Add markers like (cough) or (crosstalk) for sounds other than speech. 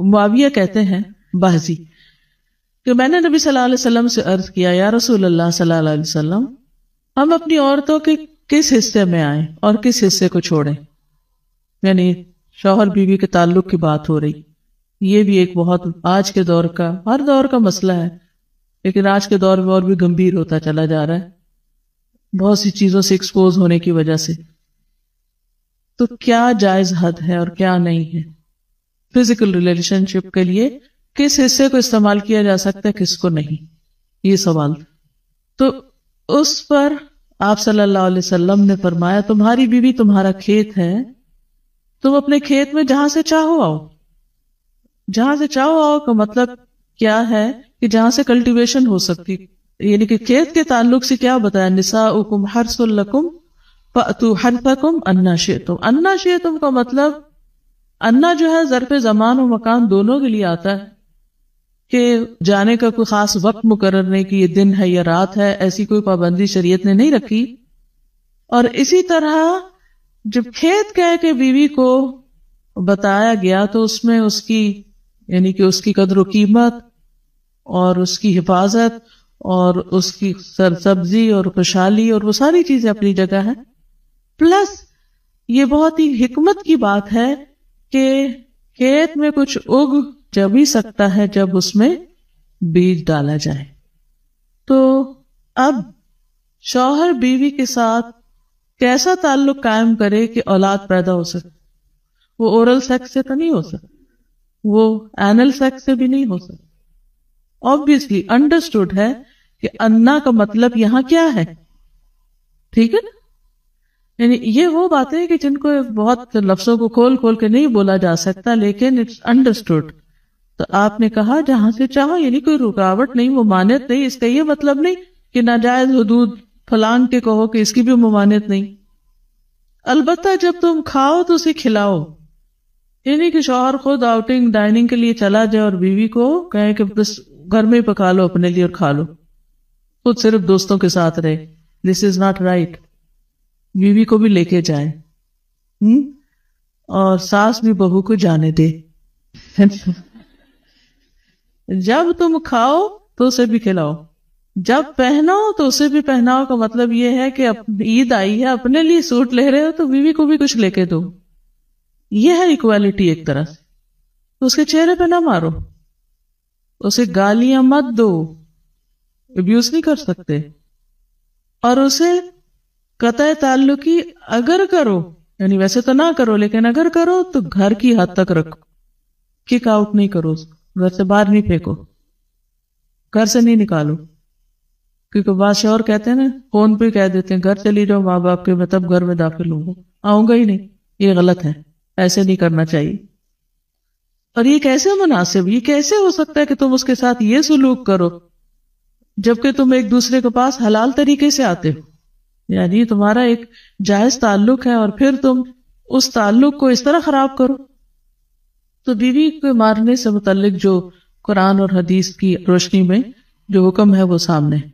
माविया कहते हैं बाजी कि तो मैंने नबी सल्लल्लाहु अलैहि वसल्लम से अर्ज किया या रसूल अल्लाह सल्लल्लाहु अलैहि वसल्लम हम अपनी औरतों के किस हिस्से में आए और किस हिस्से को छोड़ें यानी शौहर बीवी के ताल्लुक की बात हो रही ये भी एक बहुत आज के दौर का हर दौर का मसला है लेकिन आज के दौर में और भी गंभीर होता चला जा रहा है बहुत सी चीजों से एक्सपोज होने की वजह से तो क्या जायज हद है और क्या नहीं है फिजिकल रिलेशनशिप के लिए किस हिस्से को इस्तेमाल किया जा सकता है किसको नहीं ये सवाल तो उस पर आप सल्लल्लाहु अलैहि वसल्लम ने फरमाया तुम्हारी बीवी तुम्हारा खेत है तुम अपने खेत में जहां से चाहो आओ जहां से चाहो आओ का मतलब क्या है कि जहां से कल्टीवेशन हो सकती यानी कि खेत के ताल्लुक से क्या बताया निसा उकुम हरसुल्लकुम हरफकुम अन्ना शेतुम अन्ना का मतलब अन्ना जो है पे जमान और मकान दोनों के लिए आता है कि जाने का कोई खास वक्त मुकर नहीं कि ये दिन है या रात है ऐसी कोई पाबंदी शरीयत ने नहीं रखी और इसी तरह जब खेत कह के बीवी को बताया गया तो उसमें उसकी यानी कि उसकी कदर कीमत और उसकी हिफाजत और उसकी सरसब्जी और खुशहाली और वो सारी चीजें अपनी जगह है प्लस ये बहुत ही हिकमत की बात है कि खेत में कुछ उग जब ही सकता है जब उसमें बीज डाला जाए तो अब शौहर बीवी के साथ कैसा ताल्लुक कायम करे कि औलाद पैदा हो सके वो ओरल सेक्स से तो नहीं हो सकता वो एनल सेक्स से भी नहीं हो सकता ऑब्वियसली अंडरस्टूड है कि अन्ना का मतलब यहां क्या है ठीक है ना यानी ये वो बातें हैं कि जिनको बहुत लफ्जों को खोल खोल के नहीं बोला जा सकता लेकिन इट्स अंडरस्टूड तो आपने कहा जहां से चाहो यानी कोई रुकावट नहीं ममानियत नहीं इसका ये मतलब नहीं कि नाजायज हदूद फलांग के कहो कि इसकी भी ममानियत नहीं अलबत् जब तुम खाओ तो उसे खिलाओ यानी कि शोहर खुद आउटिंग डाइनिंग के लिए चला जाए और बीवी को कहे कि बस घर में ही पका लो अपने लिए और खा लो खुद सिर्फ दोस्तों के साथ रहे दिस इज नॉट राइट बीवी को भी लेके जाए हुँ? हम्म? और सास भी बहू को जाने दे (laughs) जब तुम खाओ तो उसे भी खिलाओ जब पहनो तो उसे भी पहनाओ का मतलब यह है कि ईद आई है अपने लिए सूट ले रहे हो तो बीवी को भी कुछ लेके दो यह है इक्वालिटी एक तरह से तो उसके चेहरे पे ना मारो उसे गालियां मत दो अब्यूज नहीं कर सकते और उसे कतः ताल्लुकी अगर करो यानी वैसे तो ना करो लेकिन अगर करो तो घर की हद तक रखो किक आउट नहीं करो घर से बाहर नहीं फेंको घर से नहीं निकालो क्योंकि बादशाह और कहते हैं ना फोन पे कह देते हैं घर चली जाओ माँ बाप के मैं तब घर में दाखिल हूँ आऊंगा ही नहीं ये गलत है ऐसे नहीं करना चाहिए और ये कैसे मुनासिब ये कैसे हो सकता है कि तुम उसके साथ ये सुलूक करो जबकि तुम एक दूसरे के पास हलाल तरीके से आते हो यानी तुम्हारा एक जायज ताल्लुक है और फिर तुम उस ताल्लुक को इस तरह खराब करो तो बीवी को मारने से मुतल जो कुरान और हदीस की रोशनी में जो हुक्म है वो सामने है